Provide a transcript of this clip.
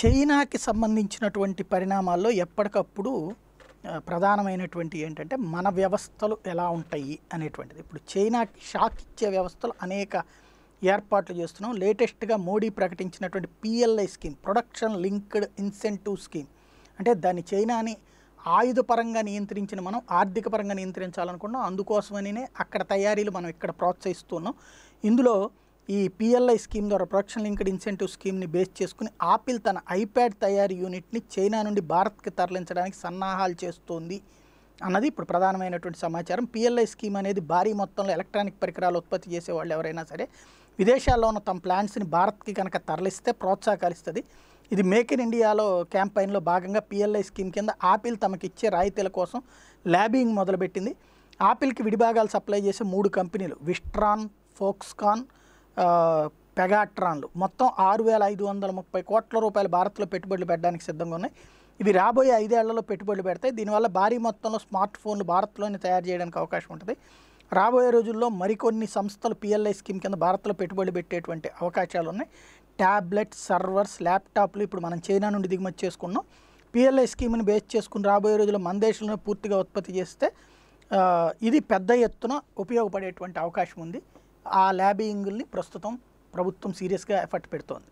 చైనాకి సంబంధించినటువంటి పరిణామాల్లో ఎప్పటికప్పుడు ప్రధానమైనటువంటి ఏంటంటే మన వ్యవస్థలు ఎలా ఉంటాయి అనేటువంటిది ఇప్పుడు చైనాకి షాక్ ఇచ్చే వ్యవస్థలు అనేక ఏర్పాట్లు చేస్తున్నాం లేటెస్ట్గా మోడీ ప్రకటించినటువంటి PLI scheme production linked incentive scheme అంటే దాన్ని చైనాని ఆయుధపరంగా నియంత్రించిన మనం ఆర్థిక పరంగా నియంత్రించాలనుకున్నాం అందుకోసమనే అక్కడ తయారీలు మనం ఇక్కడ ప్రోత్సహిస్తున్నాం ఇందులో ఈ పిఎల్ఐ స్కీమ్ ద్వారా ప్రొడక్షన్ లింక్డ్ ఇన్సెంటివ్ స్కీమ్ని బేస్ చేసుకుని ఆపిల్ తన ఐప్యాడ్ తయారీ యూనిట్ని చైనా నుండి భారత్కి తరలించడానికి సన్నాహాలు చేస్తోంది అన్నది ఇప్పుడు ప్రధానమైనటువంటి సమాచారం పిఎల్ఐ స్కీమ్ అనేది భారీ మొత్తంలో ఎలక్ట్రానిక్ పరికరాలు ఉత్పత్తి చేసే వాళ్ళు ఎవరైనా సరే విదేశాల్లో ఉన్న తమ ప్లాంట్స్ని భారత్కి కనుక తరలిస్తే ప్రోత్సాహకరిస్తుంది ఇది మేక్ ఇన్ ఇండియాలో క్యాంపైన్లో భాగంగా పిఎల్ఐ స్కీమ్ కింద ఆపిల్ తమకి ఇచ్చే రాయితీల కోసం ల్యాబింగ్ మొదలుపెట్టింది ఆపిల్కి విడిభాగాలు సప్లై చేసే మూడు కంపెనీలు విస్ట్రాన్ ఫోక్స్కాన్ పెగాట్రాన్లు మొత్తం ఆరు వేల ఐదు వందల ముప్పై కోట్ల రూపాయలు భారత్లో పెట్టుబడులు పెట్టడానికి సిద్ధంగా ఉన్నాయి ఇవి రాబోయే ఐదేళ్లలో పెట్టుబడులు పెడతాయి దీనివల్ల భారీ మొత్తంలో స్మార్ట్ ఫోన్లు భారత్లోనే తయారు చేయడానికి అవకాశం ఉంటుంది రాబోయే రోజుల్లో మరికొన్ని సంస్థలు పిఎల్ఐ స్కీమ్ కింద భారత్లో పెట్టుబడులు పెట్టేటువంటి అవకాశాలు ఉన్నాయి ట్యాబ్లెట్ సర్వర్స్ ల్యాప్టాప్లు ఇప్పుడు మనం చైనా నుండి దిగుమతి చేసుకున్నాం పిఎల్ఐ స్కీమ్ని బేస్ చేసుకుని రాబోయే రోజుల్లో మన దేశంలో పూర్తిగా ఉత్పత్తి చేస్తే ఇది పెద్ద ఎత్తున ఉపయోగపడేటువంటి అవకాశం ఉంది ఆ ల్యాబింగ్ని ప్రస్తుతం ప్రభుత్వం సీరియస్గా ఎఫర్ట్ పెడుతోంది